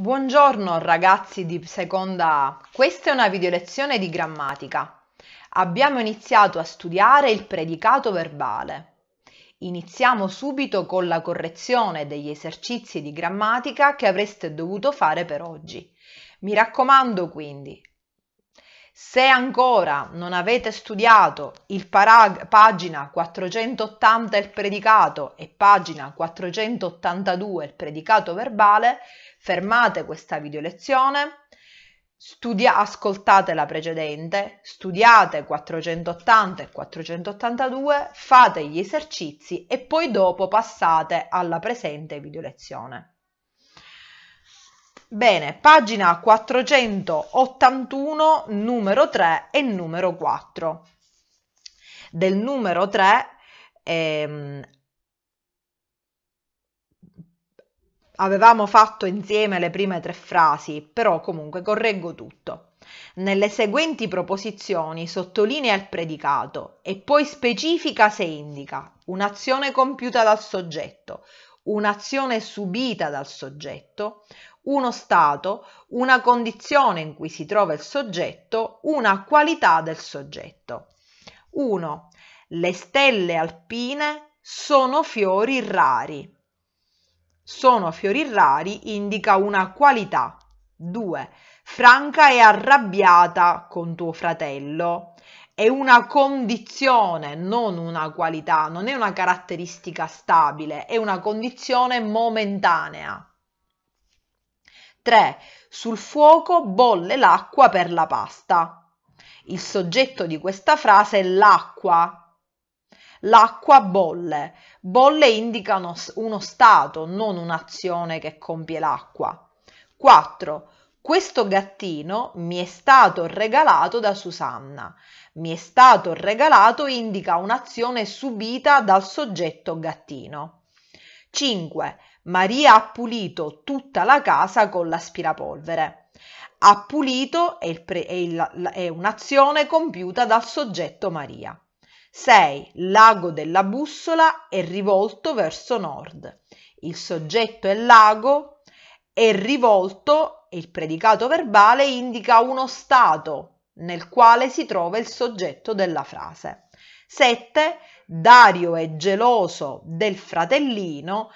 Buongiorno ragazzi di seconda A, questa è una video lezione di grammatica. Abbiamo iniziato a studiare il predicato verbale. Iniziamo subito con la correzione degli esercizi di grammatica che avreste dovuto fare per oggi. Mi raccomando quindi, se ancora non avete studiato il parag- pagina 480 il predicato e pagina 482 il predicato verbale, fermate questa videolezione, studia- ascoltate la precedente, studiate 480 e 482, fate gli esercizi e poi dopo passate alla presente videolezione. Bene, pagina 481, numero 3 e numero 4. Del numero 3 ehm, avevamo fatto insieme le prime tre frasi, però comunque correggo tutto. Nelle seguenti proposizioni sottolinea il predicato e poi specifica se indica un'azione compiuta dal soggetto, un'azione subita dal soggetto, uno stato, una condizione in cui si trova il soggetto, una qualità del soggetto. 1. Le stelle alpine sono fiori rari. Sono fiori rari indica una qualità. 2. Franca e arrabbiata con tuo fratello. È una condizione, non una qualità, non è una caratteristica stabile, è una condizione momentanea. 3. Sul fuoco bolle l'acqua per la pasta. Il soggetto di questa frase è l'acqua. L'acqua bolle. Bolle indicano uno stato, non un'azione che compie l'acqua. 4. Questo gattino mi è stato regalato da Susanna. Mi è stato regalato indica un'azione subita dal soggetto gattino. 5. Maria ha pulito tutta la casa con l'aspirapolvere. Ha pulito è, pre- è, il, è un'azione compiuta dal soggetto Maria. 6. L'ago della bussola è rivolto verso nord. Il soggetto è l'ago, è rivolto il predicato verbale indica uno stato nel quale si trova il soggetto della frase. 7. Dario è geloso del fratellino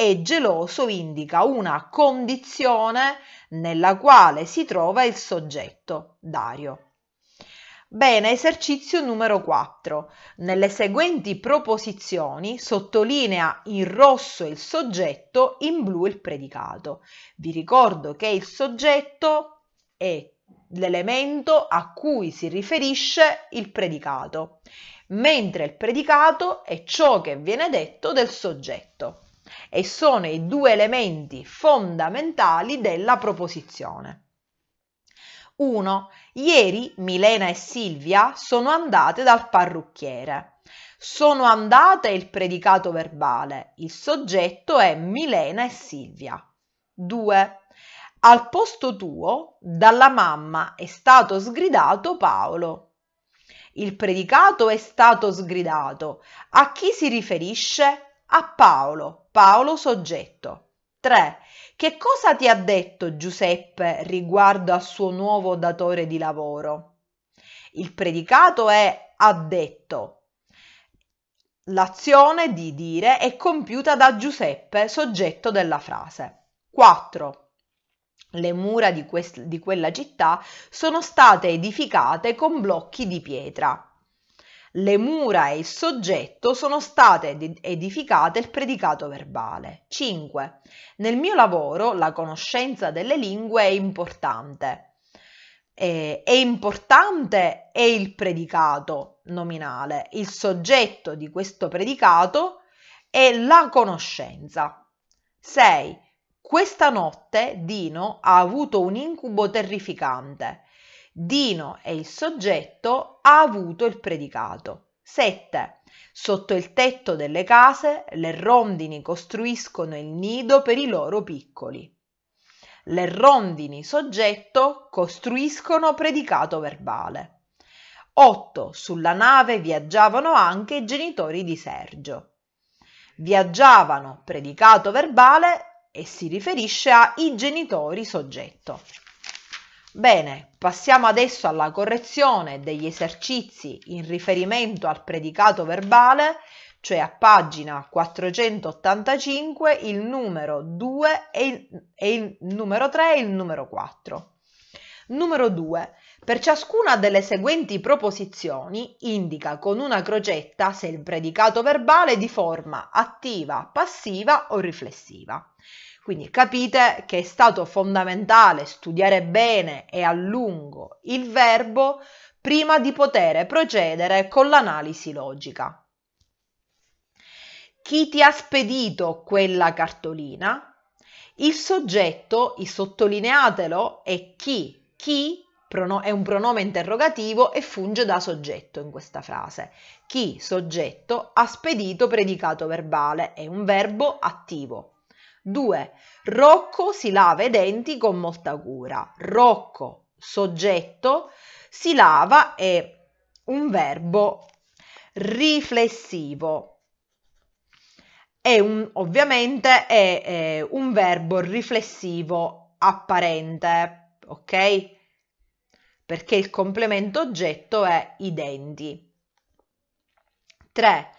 e geloso indica una condizione nella quale si trova il soggetto, Dario. Bene, esercizio numero 4. Nelle seguenti proposizioni sottolinea in rosso il soggetto, in blu il predicato. Vi ricordo che il soggetto è l'elemento a cui si riferisce il predicato, mentre il predicato è ciò che viene detto del soggetto e sono i due elementi fondamentali della proposizione. 1. Ieri Milena e Silvia sono andate dal parrucchiere. Sono andate il predicato verbale, il soggetto è Milena e Silvia. 2. Al posto tuo, dalla mamma è stato sgridato Paolo. Il predicato è stato sgridato. A chi si riferisce? A Paolo, Paolo soggetto. 3. Che cosa ti ha detto Giuseppe riguardo al suo nuovo datore di lavoro? Il predicato è ha detto. L'azione di dire è compiuta da Giuseppe, soggetto della frase. 4. Le mura di, quest- di quella città sono state edificate con blocchi di pietra le mura e il soggetto sono state edificate il predicato verbale. 5. Nel mio lavoro la conoscenza delle lingue è importante. Eh, è importante è il predicato nominale, il soggetto di questo predicato è la conoscenza. 6. Questa notte Dino ha avuto un incubo terrificante Dino è il soggetto, ha avuto il predicato. 7. Sotto il tetto delle case le rondini costruiscono il nido per i loro piccoli. Le rondini soggetto costruiscono predicato verbale. 8. Sulla nave viaggiavano anche i genitori di Sergio. Viaggiavano predicato verbale e si riferisce ai genitori soggetto. Bene, passiamo adesso alla correzione degli esercizi in riferimento al predicato verbale, cioè a pagina 485 il numero 2 e il, e il numero 3 e il numero 4. Numero 2. Per ciascuna delle seguenti proposizioni indica con una crocetta se il predicato verbale è di forma attiva, passiva o riflessiva. Quindi capite che è stato fondamentale studiare bene e a lungo il verbo prima di poter procedere con l'analisi logica. Chi ti ha spedito quella cartolina? Il soggetto, il sottolineatelo, è chi. Chi è un pronome interrogativo e funge da soggetto in questa frase. Chi, soggetto, ha spedito predicato verbale, è un verbo attivo. 2. Rocco si lava i denti con molta cura. Rocco, soggetto, si lava è un verbo riflessivo. È un, ovviamente è, è un verbo riflessivo apparente, ok? Perché il complemento oggetto è i denti. 3.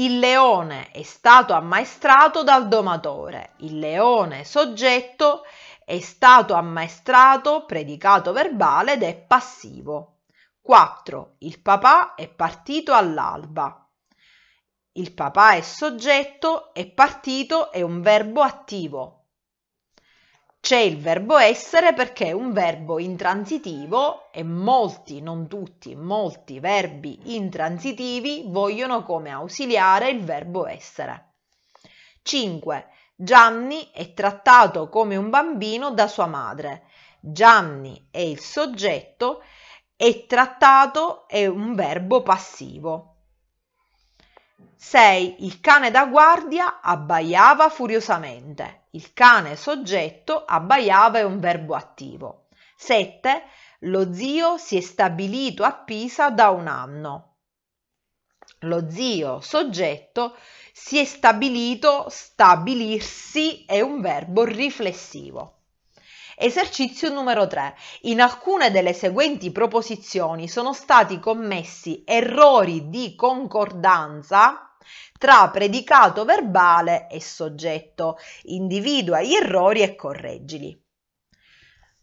Il leone è stato ammaestrato dal domatore. Il leone soggetto è stato ammaestrato, predicato verbale ed è passivo. 4. Il papà è partito all'alba. Il papà è soggetto, è partito, è un verbo attivo c'è il verbo essere perché è un verbo intransitivo e molti, non tutti, molti verbi intransitivi vogliono come ausiliare il verbo essere. 5. Gianni è trattato come un bambino da sua madre. Gianni è il soggetto e trattato è un verbo passivo. 6. Il cane da guardia abbaiava furiosamente. Il cane soggetto abbaiava è un verbo attivo. 7. Lo zio si è stabilito a Pisa da un anno. Lo zio soggetto si è stabilito, stabilirsi è un verbo riflessivo. Esercizio numero 3. In alcune delle seguenti proposizioni sono stati commessi errori di concordanza tra predicato verbale e soggetto. Individua gli errori e correggili.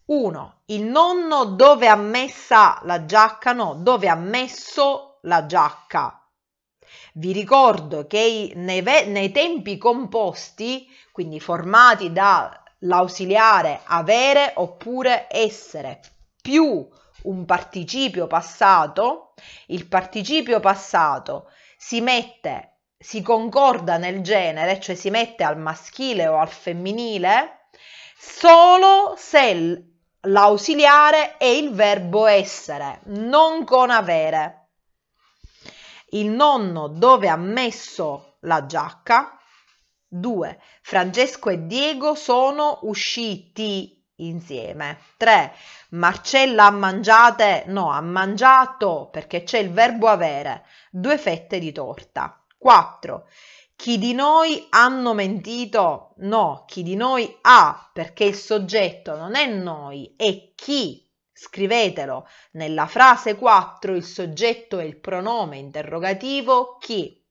1. Il nonno dove ha messa la giacca? No, dove ha messo la giacca. Vi ricordo che nei, nei tempi composti, quindi formati da L'ausiliare avere oppure essere più un participio passato, il participio passato si mette, si concorda nel genere, cioè si mette al maschile o al femminile, solo se l'ausiliare è il verbo essere, non con avere. Il nonno dove ha messo la giacca, 2. Francesco e Diego sono usciti insieme. 3. Marcella ha mangiate, no, ha mangiato perché c'è il verbo avere, due fette di torta. 4. Chi di noi hanno mentito? No, chi di noi ha, perché il soggetto non è noi, è chi. Scrivetelo. Nella frase 4 il soggetto è il pronome interrogativo chi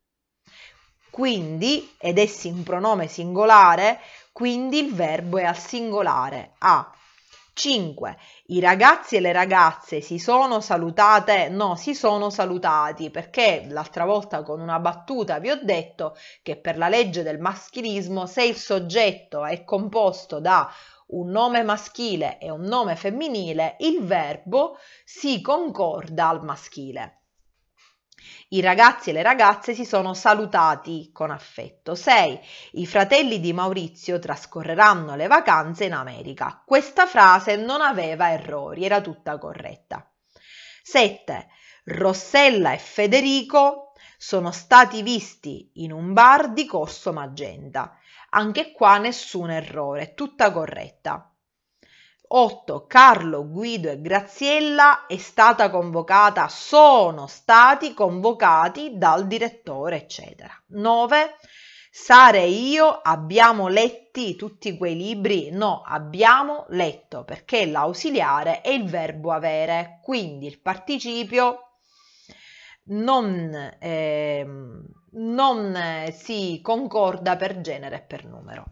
quindi, ed è in pronome singolare, quindi il verbo è al singolare. A. 5. I ragazzi e le ragazze si sono salutate? No, si sono salutati perché l'altra volta con una battuta vi ho detto che per la legge del maschilismo se il soggetto è composto da un nome maschile e un nome femminile, il verbo si concorda al maschile. I ragazzi e le ragazze si sono salutati con affetto. 6. I fratelli di Maurizio trascorreranno le vacanze in America. Questa frase non aveva errori, era tutta corretta. 7. Rossella e Federico sono stati visti in un bar di Corso Magenta. Anche qua nessun errore, tutta corretta. 8. Carlo, Guido e Graziella è stata convocata, sono stati convocati dal direttore, eccetera. 9. Sara e io abbiamo letti tutti quei libri? No, abbiamo letto perché l'ausiliare è il verbo avere, quindi il participio non, ehm, eh, non si concorda per genere e per numero.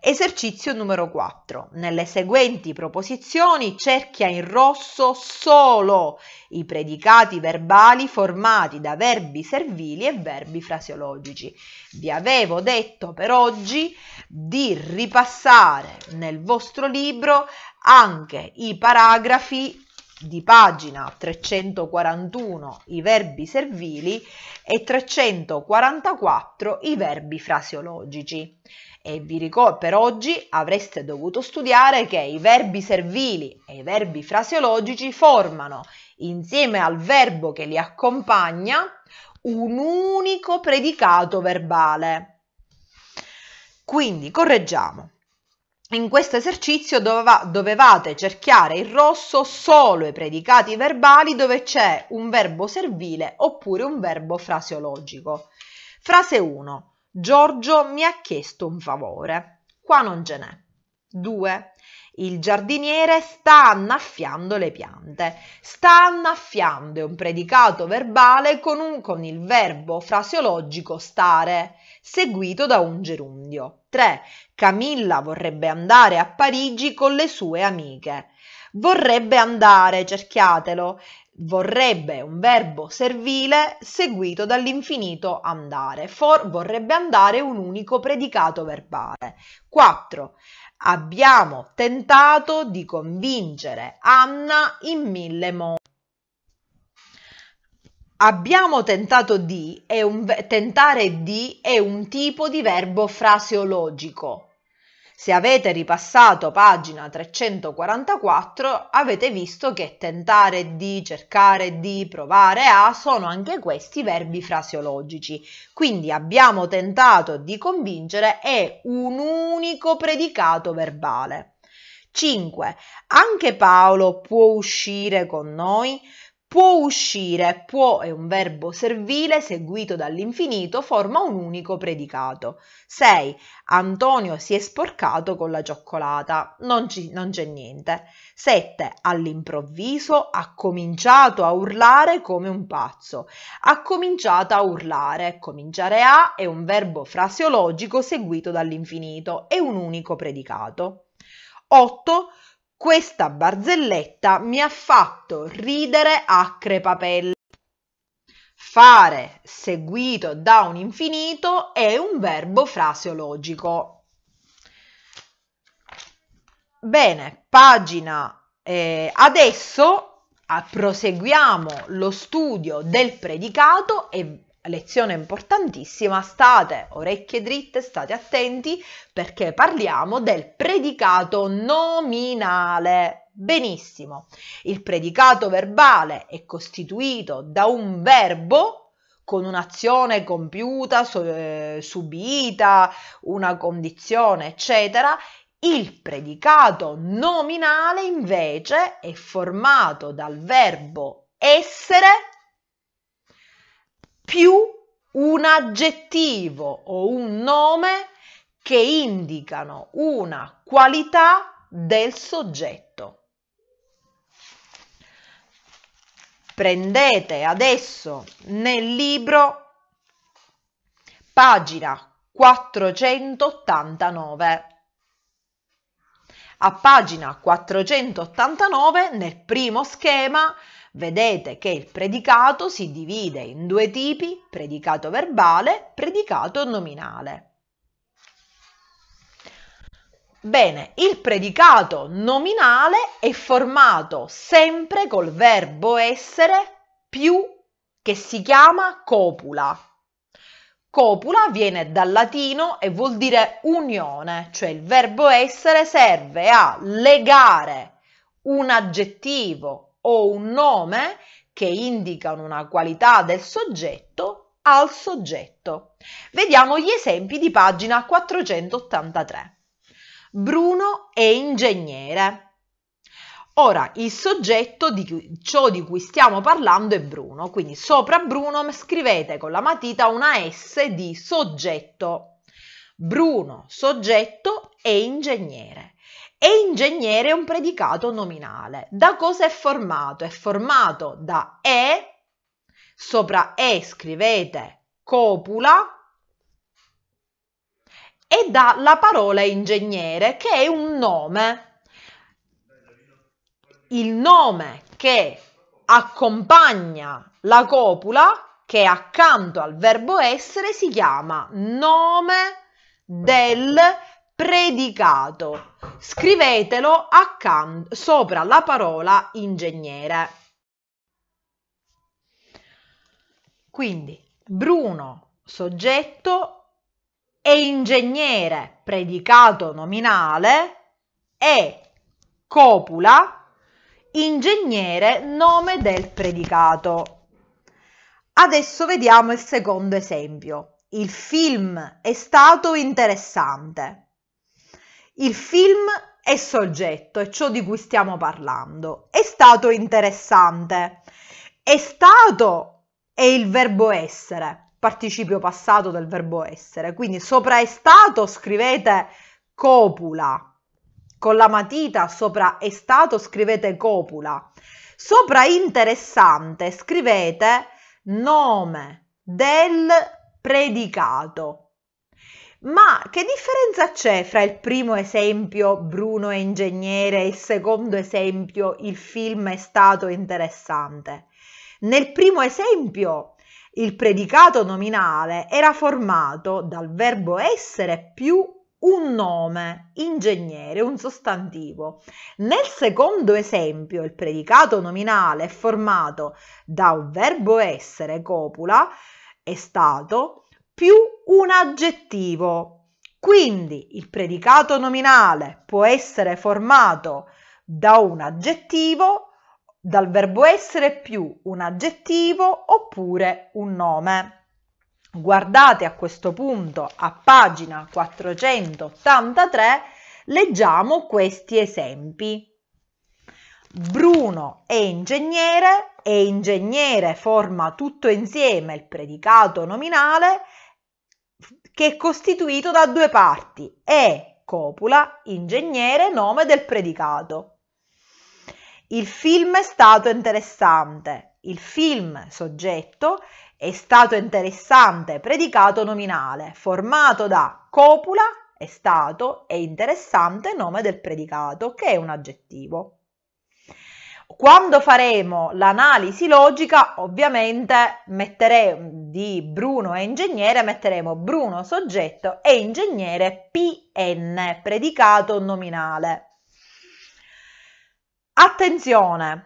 Esercizio numero 4. Nelle seguenti proposizioni cerchia in rosso solo i predicati verbali formati da verbi servili e verbi fraseologici. Vi avevo detto per oggi di ripassare nel vostro libro anche i paragrafi di pagina 341 i verbi servili e 344 i verbi fraseologici. E vi ricordo, per oggi avreste dovuto studiare che i verbi servili e i verbi fraseologici formano, insieme al verbo che li accompagna, un unico predicato verbale. Quindi correggiamo in questo esercizio doveva, dovevate cerchiare in rosso solo i predicati verbali dove c'è un verbo servile oppure un verbo fraseologico. Frase 1. Giorgio mi ha chiesto un favore. Qua non ce n'è. 2. Il giardiniere sta annaffiando le piante. Sta annaffiando è un predicato verbale con, un, con il verbo fraseologico stare seguito da un gerundio. 3. Camilla vorrebbe andare a Parigi con le sue amiche. Vorrebbe andare, cerchiatelo, vorrebbe un verbo servile seguito dall'infinito andare. For vorrebbe andare un unico predicato verbale. 4. Abbiamo tentato di convincere Anna in mille modi. Abbiamo tentato di è un, tentare di è un tipo di verbo fraseologico. Se avete ripassato pagina 344 avete visto che tentare di, cercare di, provare a sono anche questi verbi fraseologici. Quindi abbiamo tentato di convincere è un unico predicato verbale. 5. Anche Paolo può uscire con noi? Può uscire, può è un verbo servile seguito dall'infinito, forma un unico predicato. 6. Antonio si è sporcato con la cioccolata, non, ci, non c'è niente. 7. All'improvviso ha cominciato a urlare come un pazzo. Ha cominciato a urlare, cominciare a è un verbo fraseologico seguito dall'infinito è un unico predicato. 8. Questa barzelletta mi ha fatto ridere a crepapelle. Fare, seguito da un infinito, è un verbo fraseologico. Bene, pagina. Eh, adesso ah, proseguiamo lo studio del predicato e lezione importantissima, state orecchie dritte, state attenti perché parliamo del predicato nominale. Benissimo, il predicato verbale è costituito da un verbo con un'azione compiuta, eh, subita, una condizione, eccetera, il predicato nominale invece è formato dal verbo essere più un aggettivo o un nome che indicano una qualità del soggetto. Prendete adesso nel libro pagina 489. A pagina 489 nel primo schema Vedete che il predicato si divide in due tipi, predicato verbale, predicato nominale. Bene, il predicato nominale è formato sempre col verbo essere più che si chiama copula. Copula viene dal latino e vuol dire unione, cioè il verbo essere serve a legare un aggettivo o un nome che indicano una qualità del soggetto al soggetto. Vediamo gli esempi di pagina 483. Bruno è ingegnere. Ora, il soggetto di ciò di cui stiamo parlando è Bruno, quindi sopra Bruno scrivete con la matita una S di soggetto. Bruno, soggetto è ingegnere e ingegnere è un predicato nominale. Da cosa è formato? È formato da e, sopra e scrivete copula, e dalla parola ingegnere che è un nome. Il nome che accompagna la copula che è accanto al verbo essere si chiama nome del predicato. Scrivetelo accanto, sopra la parola ingegnere. Quindi Bruno, soggetto, e ingegnere, predicato nominale, e copula, ingegnere, nome del predicato. Adesso vediamo il secondo esempio. Il film è stato interessante. Il film è soggetto, è ciò di cui stiamo parlando. È stato interessante. È stato è il verbo essere, participio passato del verbo essere. Quindi sopra è stato scrivete copula. Con la matita sopra è stato scrivete copula. Sopra interessante scrivete nome del predicato ma che differenza c'è fra il primo esempio Bruno è ingegnere e il secondo esempio il film è stato interessante? Nel primo esempio il predicato nominale era formato dal verbo essere più un nome, ingegnere, un sostantivo. Nel secondo esempio il predicato nominale è formato da un verbo essere, copula, è stato, più un aggettivo. Quindi il predicato nominale può essere formato da un aggettivo, dal verbo essere più un aggettivo oppure un nome. Guardate a questo punto a pagina 483, leggiamo questi esempi. Bruno è ingegnere e ingegnere forma tutto insieme il predicato nominale che è costituito da due parti e copula, ingegnere, nome del predicato. Il film è stato interessante. Il film soggetto è stato interessante predicato nominale, formato da copula, è stato e interessante nome del predicato, che è un aggettivo. Quando faremo l'analisi logica, ovviamente metteremo di Bruno e ingegnere, metteremo Bruno soggetto e ingegnere PN, predicato nominale. Attenzione,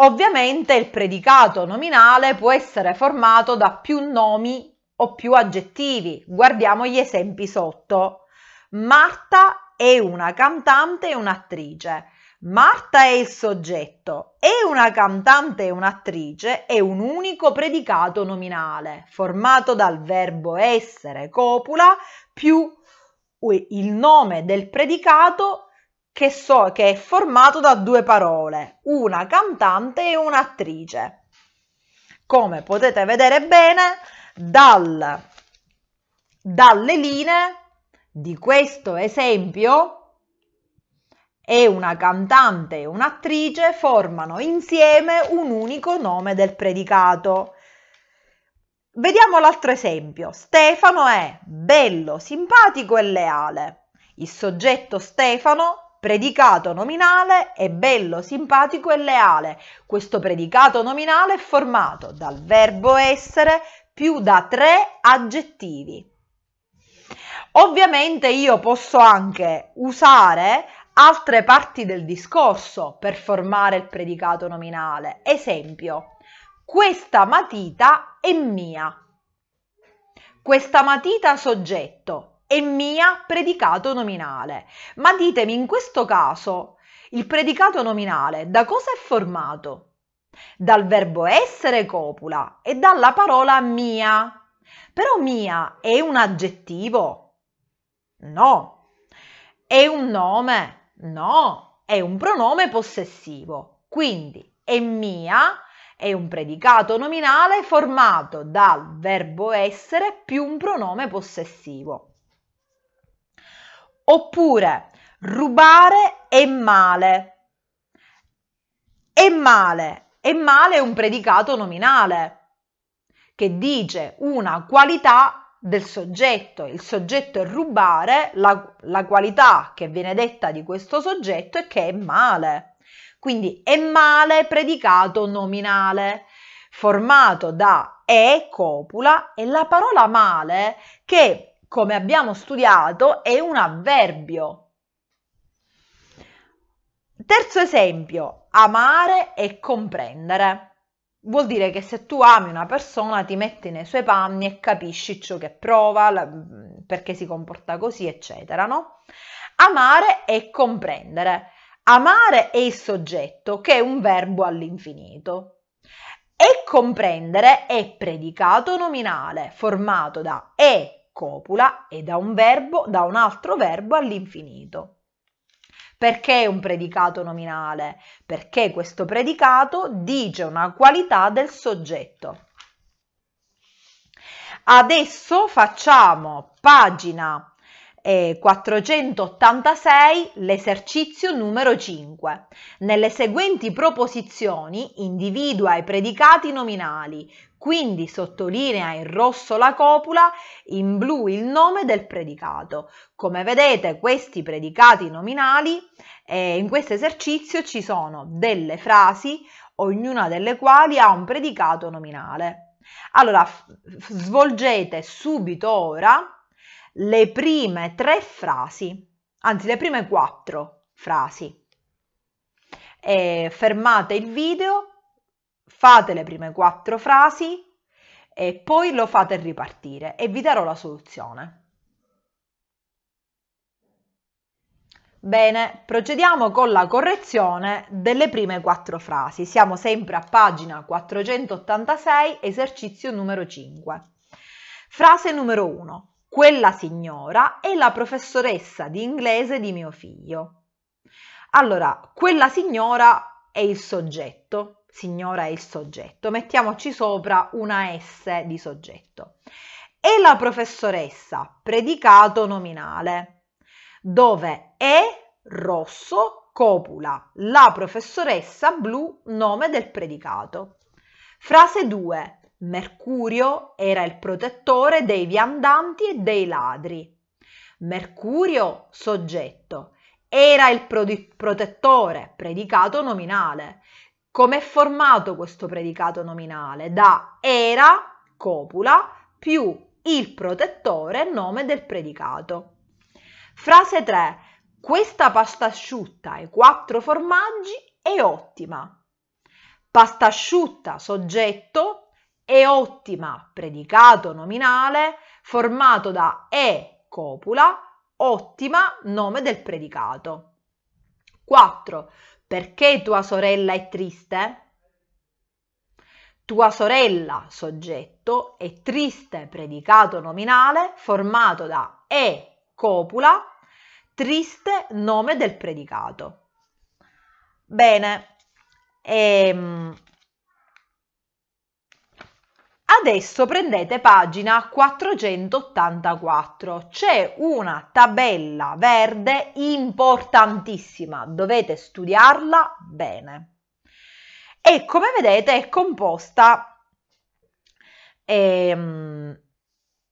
Ovviamente il predicato nominale può essere formato da più nomi o più aggettivi. Guardiamo gli esempi sotto. Marta è una cantante e un'attrice. Marta è il soggetto, è una cantante e un'attrice e un unico predicato nominale, formato dal verbo essere copula più il nome del predicato che, so, che è formato da due parole, una cantante e un'attrice. Come potete vedere bene dal, dalle linee di questo esempio, e una cantante e un'attrice formano insieme un unico nome del predicato. Vediamo l'altro esempio. Stefano è bello, simpatico e leale. Il soggetto Stefano, predicato nominale, è bello, simpatico e leale. Questo predicato nominale è formato dal verbo essere più da tre aggettivi. Ovviamente io posso anche usare altre parti del discorso per formare il predicato nominale. Esempio, questa matita è mia. Questa matita soggetto è mia predicato nominale. Ma ditemi in questo caso il predicato nominale da cosa è formato? Dal verbo essere copula e dalla parola mia. Però mia è un aggettivo? No. È un nome? No, è un pronome possessivo. Quindi è mia è un predicato nominale formato dal verbo essere più un pronome possessivo. Oppure rubare è male. È male. È male è un predicato nominale che dice una qualità del soggetto, il soggetto è rubare, la, la qualità che viene detta di questo soggetto è che è male. Quindi è male predicato nominale, formato da e copula e la parola male che, come abbiamo studiato, è un avverbio. Terzo esempio, amare e comprendere. Vuol dire che se tu ami una persona ti metti nei suoi panni e capisci ciò che prova, la, perché si comporta così, eccetera, no? Amare è comprendere. Amare è il soggetto, che è un verbo all'infinito. E comprendere è predicato nominale formato da e copula e da un verbo, da un altro verbo all'infinito. Perché un predicato nominale? Perché questo predicato dice una qualità del soggetto. Adesso facciamo pagina eh, 486 l'esercizio numero 5. Nelle seguenti proposizioni individua i predicati nominali, quindi sottolinea in rosso la copula, in blu il nome del predicato. Come vedete questi predicati nominali, eh, in questo esercizio ci sono delle frasi, ognuna delle quali ha un predicato nominale. Allora, svolgete subito ora le prime tre frasi, anzi le prime quattro frasi. E fermate il video, fate le prime quattro frasi e poi lo fate ripartire e vi darò la soluzione. Bene, procediamo con la correzione delle prime quattro frasi. Siamo sempre a pagina 486, esercizio numero 5. Frase numero 1. Quella signora è la professoressa di inglese di mio figlio. Allora, quella signora è il soggetto, signora è il soggetto, mettiamoci sopra una S di soggetto. È la professoressa, predicato nominale, dove è rosso copula, la professoressa blu, nome del predicato. Frase 2. Mercurio era il protettore dei viandanti e dei ladri. Mercurio, soggetto, era il protettore, predicato nominale. Com'è formato questo predicato nominale? Da era, copula, più il protettore, nome del predicato. Frase 3. Questa pasta asciutta e quattro formaggi è ottima. Pasta asciutta, soggetto, e ottima predicato nominale formato da e copula, ottima nome del predicato. 4. Perché tua sorella è triste? Tua sorella soggetto è triste predicato nominale formato da e copula, triste nome del predicato. Bene, ehm, Adesso prendete pagina 484, c'è una tabella verde importantissima, dovete studiarla bene. E come vedete è composta ehm,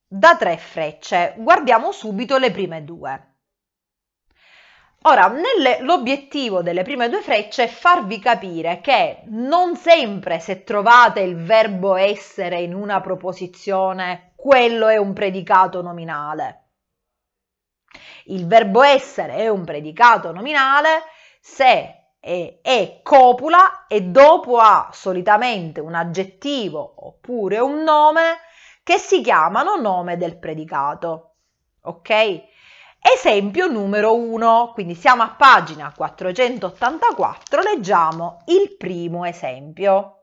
da tre frecce, guardiamo subito le prime due. Ora, l'obiettivo delle prime due frecce è farvi capire che non sempre se trovate il verbo essere in una proposizione, quello è un predicato nominale. Il verbo essere è un predicato nominale se è, è copula e dopo ha solitamente un aggettivo oppure un nome che si chiamano nome del predicato. Ok? Esempio numero 1, quindi siamo a pagina 484, leggiamo il primo esempio.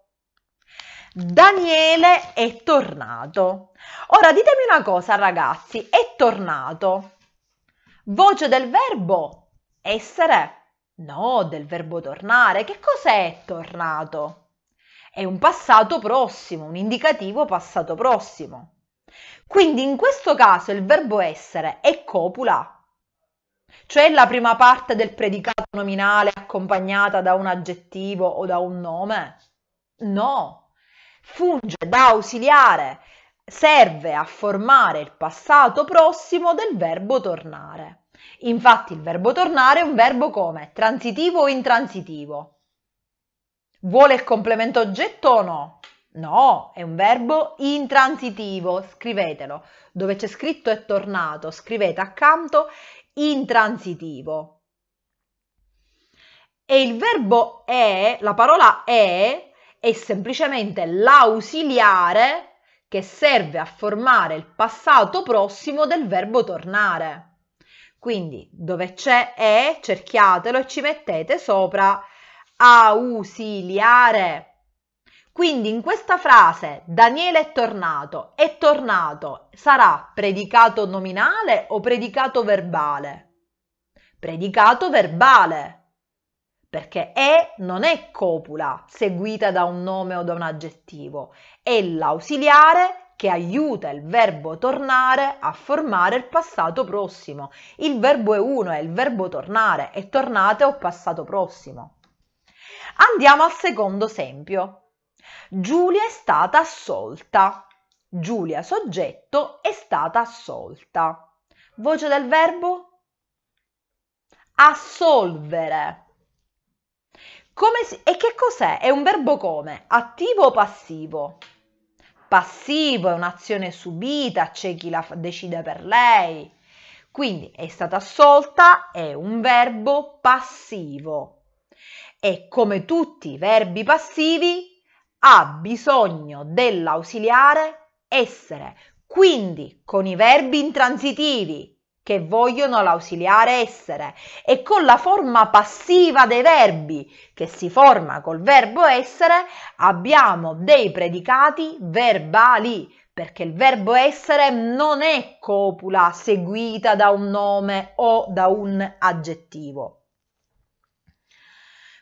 Daniele è tornato. Ora ditemi una cosa ragazzi, è tornato. Voce del verbo essere? No, del verbo tornare. Che cos'è tornato? È un passato prossimo, un indicativo passato prossimo. Quindi in questo caso il verbo essere è copula, cioè la prima parte del predicato nominale accompagnata da un aggettivo o da un nome? No, funge da ausiliare, serve a formare il passato prossimo del verbo tornare. Infatti il verbo tornare è un verbo come? Transitivo o intransitivo? Vuole il complemento oggetto o no? No, è un verbo intransitivo, scrivetelo. Dove c'è scritto è tornato, scrivete accanto intransitivo. E il verbo è, la parola è, è semplicemente l'ausiliare che serve a formare il passato prossimo del verbo tornare. Quindi dove c'è è, cerchiatelo e ci mettete sopra ausiliare. Quindi in questa frase Daniele è tornato, è tornato, sarà predicato nominale o predicato verbale? Predicato verbale, perché è non è copula seguita da un nome o da un aggettivo, è l'ausiliare che aiuta il verbo tornare a formare il passato prossimo. Il verbo è uno, è il verbo tornare, è tornate o passato prossimo. Andiamo al secondo esempio. Giulia è stata assolta. Giulia soggetto è stata assolta. Voce del verbo assolvere. Si, e che cos'è? È un verbo come? Attivo o passivo? Passivo è un'azione subita, c'è chi la decide per lei. Quindi è stata assolta, è un verbo passivo. E come tutti i verbi passivi ha bisogno dell'ausiliare essere. Quindi con i verbi intransitivi che vogliono l'ausiliare essere e con la forma passiva dei verbi che si forma col verbo essere abbiamo dei predicati verbali perché il verbo essere non è copula seguita da un nome o da un aggettivo.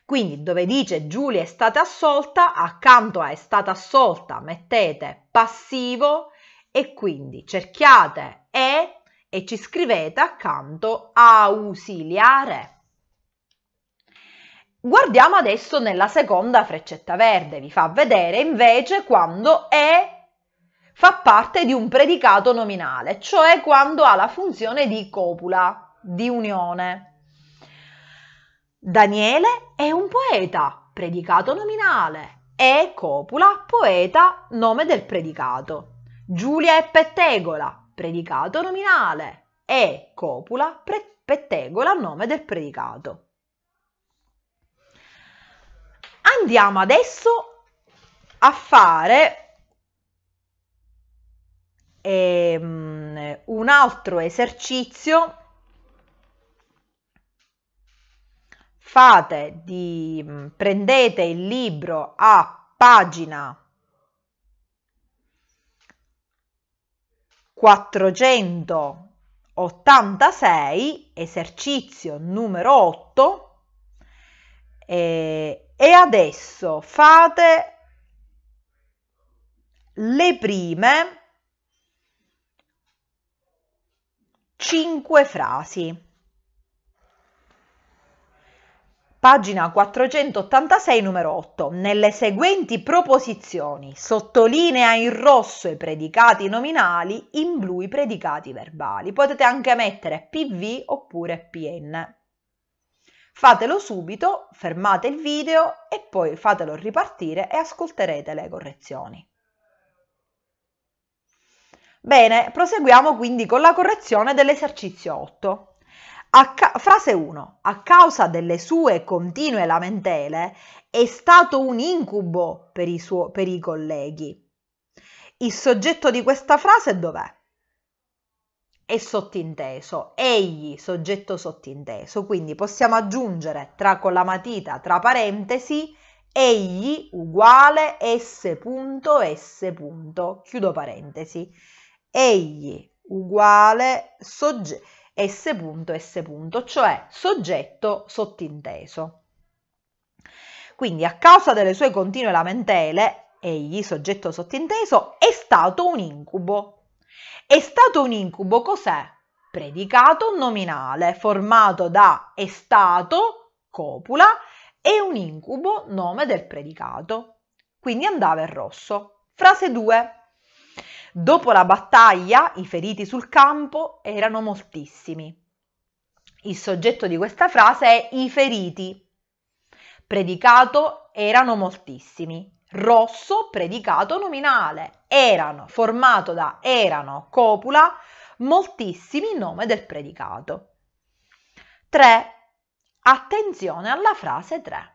Quindi dove dice Giulia è stata assolta, accanto a è stata assolta mettete passivo e quindi cerchiate e e ci scrivete accanto ausiliare. Guardiamo adesso nella seconda freccetta verde, vi fa vedere invece quando E fa parte di un predicato nominale, cioè quando ha la funzione di copula, di unione. Daniele è un poeta, predicato nominale. E copula, poeta, nome del predicato. Giulia è pettegola, predicato nominale. E copula, pre- pettegola, nome del predicato. Andiamo adesso a fare ehm, un altro esercizio fate di mm, prendete il libro a pagina 486 esercizio numero 8 eh, e adesso fate le prime 5 frasi pagina 486 numero 8, nelle seguenti proposizioni, sottolinea in rosso i predicati nominali, in blu i predicati verbali. Potete anche mettere PV oppure PN. Fatelo subito, fermate il video e poi fatelo ripartire e ascolterete le correzioni. Bene, proseguiamo quindi con la correzione dell'esercizio 8. Ca- frase 1. A causa delle sue continue lamentele è stato un incubo per i, suo- per i colleghi. Il soggetto di questa frase dov'è? È sottinteso, egli, soggetto sottinteso, quindi possiamo aggiungere tra con la matita, tra parentesi, egli uguale s.s. chiudo parentesi, egli uguale soggetto S.S. cioè soggetto sottinteso. Quindi a causa delle sue continue lamentele, egli, soggetto sottinteso, è stato un incubo. È stato un incubo cos'è? Predicato nominale formato da è stato, copula, e un incubo, nome del predicato. Quindi andava in rosso. Frase 2. Dopo la battaglia i feriti sul campo erano moltissimi. Il soggetto di questa frase è i feriti. Predicato erano moltissimi. Rosso, predicato nominale. Erano, formato da erano, copula, moltissimi, nome del predicato. 3. Attenzione alla frase 3.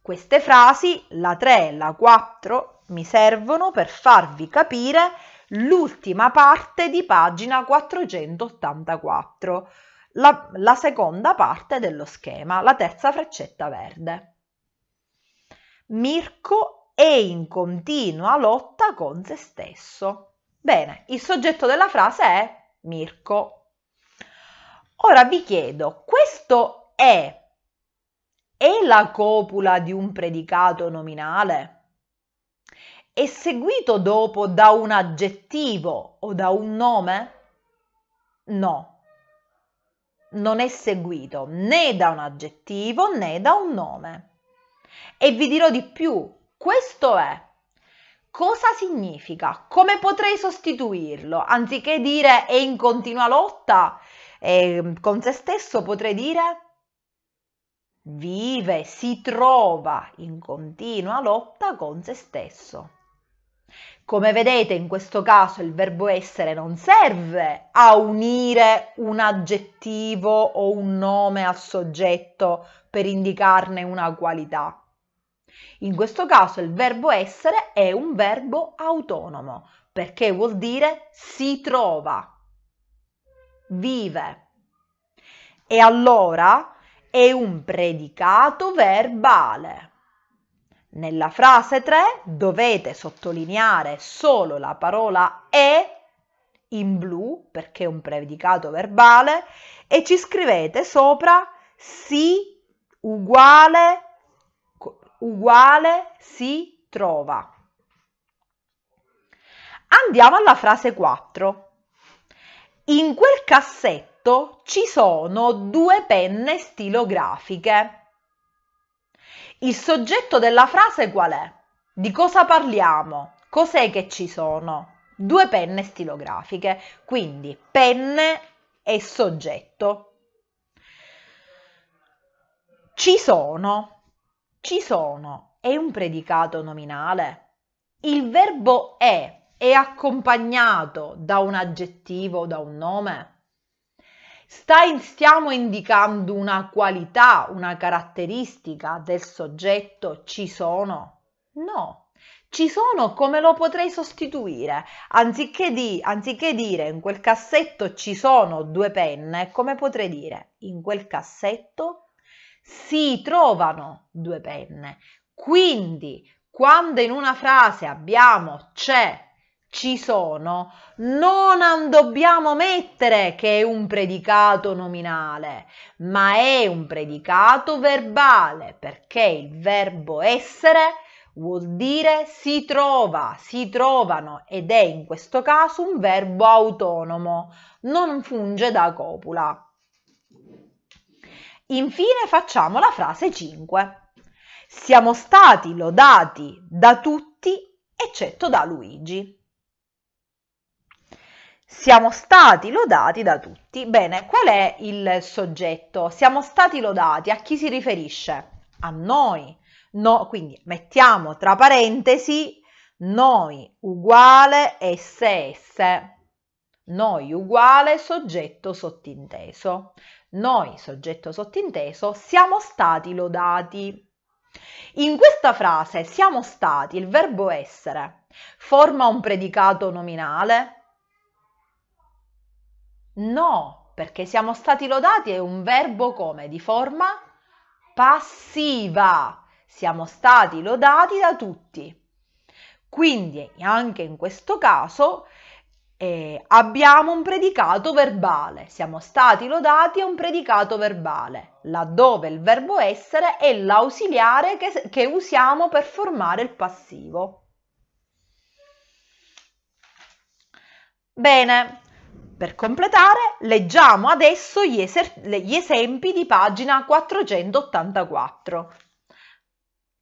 Queste frasi, la 3 e la 4, mi servono per farvi capire l'ultima parte di pagina 484, la, la seconda parte dello schema, la terza freccetta verde. Mirko è in continua lotta con se stesso. Bene, il soggetto della frase è Mirko. Ora vi chiedo, questo è è la copula di un predicato nominale? è seguito dopo da un aggettivo o da un nome? No, non è seguito né da un aggettivo né da un nome. E vi dirò di più, questo è. Cosa significa? Come potrei sostituirlo? Anziché dire è in continua lotta eh, con se stesso, potrei dire vive, si trova in continua lotta con se stesso. Come vedete in questo caso il verbo essere non serve a unire un aggettivo o un nome al soggetto per indicarne una qualità. In questo caso il verbo essere è un verbo autonomo perché vuol dire si trova, vive. E allora è un predicato verbale. Nella frase 3 dovete sottolineare solo la parola e in blu perché è un predicato verbale e ci scrivete sopra si uguale uguale si trova. Andiamo alla frase 4. In quel cassetto ci sono due penne stilografiche il soggetto della frase qual è? Di cosa parliamo? Cos'è che ci sono? Due penne stilografiche, quindi penne e soggetto. Ci sono, ci sono è un predicato nominale. Il verbo è è accompagnato da un aggettivo o da un nome? sta in, stiamo indicando una qualità, una caratteristica del soggetto ci sono? No. Ci sono come lo potrei sostituire? Anziché, di, anziché dire in quel cassetto ci sono due penne, come potrei dire in quel cassetto si trovano due penne? Quindi quando in una frase abbiamo c'è ci sono, non dobbiamo mettere che è un predicato nominale, ma è un predicato verbale, perché il verbo essere vuol dire si trova, si trovano ed è in questo caso un verbo autonomo, non funge da copula. Infine facciamo la frase 5. Siamo stati lodati da tutti eccetto da Luigi. Siamo stati lodati da tutti. Bene, qual è il soggetto? Siamo stati lodati, a chi si riferisce? A noi. No, quindi mettiamo tra parentesi noi uguale SS. Noi uguale soggetto sottinteso. Noi soggetto sottinteso siamo stati lodati. In questa frase siamo stati, il verbo essere forma un predicato nominale No, perché siamo stati lodati è un verbo come? Di forma passiva. Siamo stati lodati da tutti. Quindi anche in questo caso eh, abbiamo un predicato verbale, siamo stati lodati è un predicato verbale, laddove il verbo essere è l'ausiliare che, che usiamo per formare il passivo. Bene, per completare, leggiamo adesso gli, eser- gli esempi di pagina 484.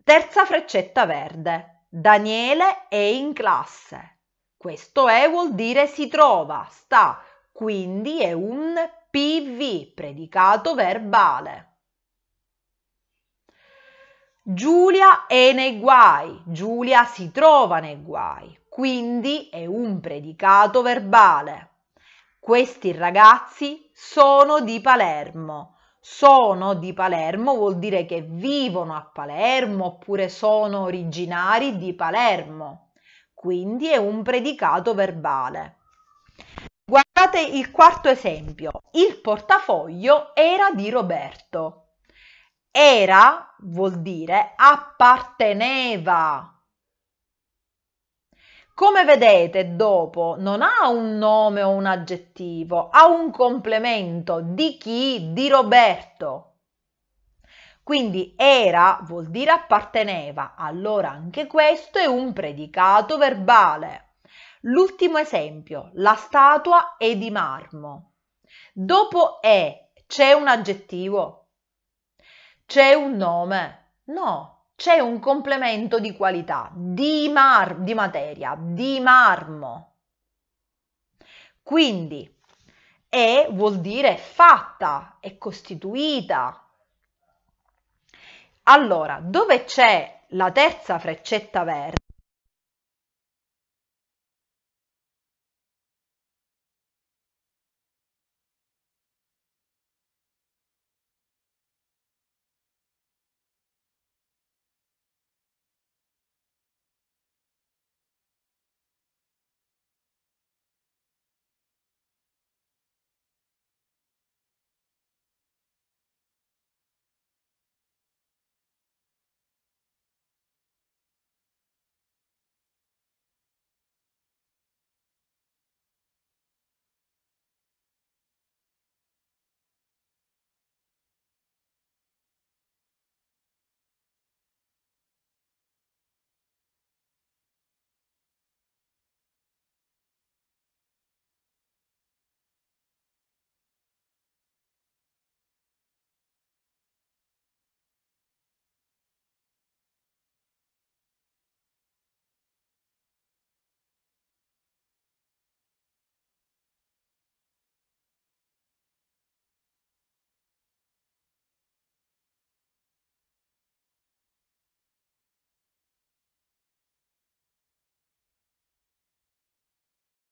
Terza freccetta verde. Daniele è in classe. Questo è vuol dire si trova, sta, quindi è un PV, predicato verbale. Giulia è nei guai, Giulia si trova nei guai, quindi è un predicato verbale. Questi ragazzi sono di Palermo. Sono di Palermo vuol dire che vivono a Palermo oppure sono originari di Palermo. Quindi è un predicato verbale. Guardate il quarto esempio. Il portafoglio era di Roberto. Era vuol dire apparteneva come vedete dopo non ha un nome o un aggettivo, ha un complemento di chi? Di Roberto. Quindi era vuol dire apparteneva, allora anche questo è un predicato verbale. L'ultimo esempio, la statua è di marmo. Dopo è c'è un aggettivo? C'è un nome? No, c'è un complemento di qualità, di, mar- di materia, di marmo. Quindi, e vuol dire fatta, è costituita. Allora, dove c'è la terza freccetta verde,